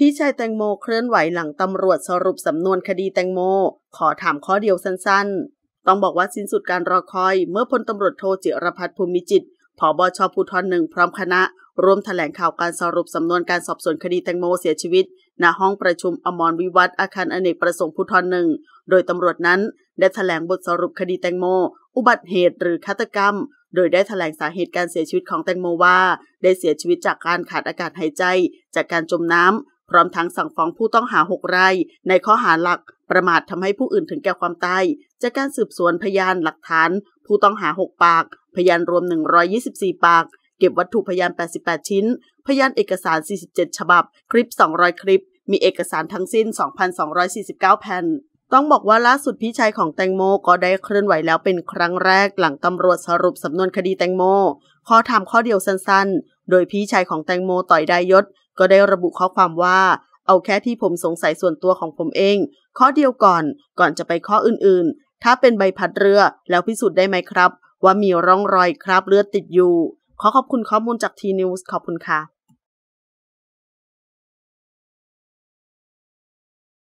พี่ชายแตงโมเคลื่อนไหวหลังตำรวจสรุปสำนวนคดีแตงโม ขอถามข้อเดียวสั้นๆ ต้องบอกว่าสิ้นสุดการรอคอย เมื่อพลตำรวจโทจิรพัฒน์ภูมิจิตผบชภูทรหนึ่งพร้อมคณะร่วมถแถลงข่าวการสรุปสำนวนการสอบสวนคดีแตงโมเสียชีวิต ณห้องประชุมอมรวิวัฒอาคารอเนกประสงค์ภูทรหนึ่งโดยตำรวจนั้นได้ถแถลงบทสรุปคดีแตงโม อุบัติเหตุหรือฆาตกรรม โดยได้ถแถลงสาเหตุการเสียชีวิตของแตงโมว่า ได้เสียชีวิตจากการขาดอากาศหายใจ จากการจมน้ำพร้อมทั้งสั่งฟ้องผู้ต้องหา6รายในข้อหาหลักประมาททำให้ผู้อื่นถึงแก่ความตายจากการสืบสวนพยานหลักฐานผู้ต้องหา 6 ปาก พยานรวม 124 ปาก เก็บวัตถุพยาน88 ชิ้น พยานเอกสาร 47 ฉบับคลิป 200 คลิป มีเอกสารทั้งสิ้น 2,249 แผ่นต้องบอกว่าล่าสุดพี่ชายของแตงโมก็ได้เคลื่อนไหวแล้วเป็นครั้งแรกหลังตำรวจสรุปสำนวนคดีแตงโมข้อถามข้อเดียวสั้นๆ โดยพี่ชายของแตงโมต่อยได้ยศก็ได้ระบุข้อความว่า เอาแค่ที่ผมสงสัยส่วนตัวของผมเอง ข้อเดียวก่อนก่อนจะไปข้ออื่นๆ ถ้าเป็นใบพัดเรือแล้วพิสูจน์ได้ไหมครับ ว่ามีร่องรอยคราบเลือดติดอยู่ ขอขอบคุณข้อมูลจากทีนิวส์ ขอบคุณค่ะ